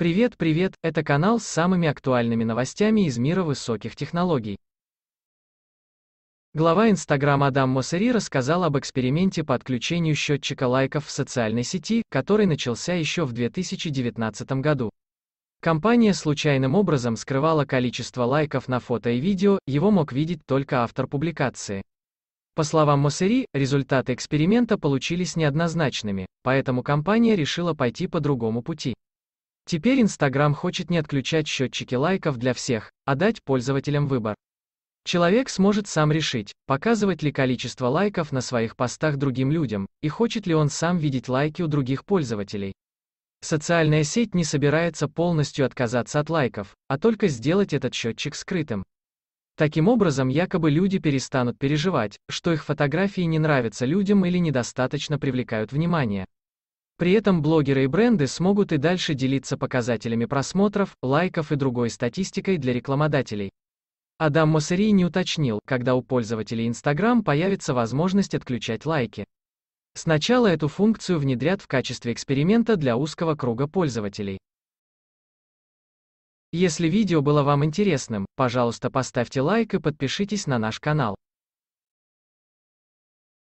Привет, привет, это канал с самыми актуальными новостями из мира высоких технологий. Глава Инстаграма Адам Моссери рассказал об эксперименте по отключению счетчика лайков в социальной сети, который начался еще в 2019 году. Компания случайным образом скрывала количество лайков на фото и видео, его мог видеть только автор публикации. По словам Моссери, результаты эксперимента получились неоднозначными, поэтому компания решила пойти по другому пути. Теперь Instagram хочет не отключать счетчики лайков для всех, а дать пользователям выбор. Человек сможет сам решить, показывать ли количество лайков на своих постах другим людям, и хочет ли он сам видеть лайки у других пользователей. Социальная сеть не собирается полностью отказаться от лайков, а только сделать этот счетчик скрытым. Таким образом, якобы люди перестанут переживать, что их фотографии не нравятся людям или недостаточно привлекают внимание. При этом блогеры и бренды смогут и дальше делиться показателями просмотров, лайков и другой статистикой для рекламодателей. Адам Моссери не уточнил, когда у пользователей Instagram появится возможность отключать лайки. Сначала эту функцию внедрят в качестве эксперимента для узкого круга пользователей. Если видео было вам интересным, пожалуйста поставьте лайк и подпишитесь на наш канал.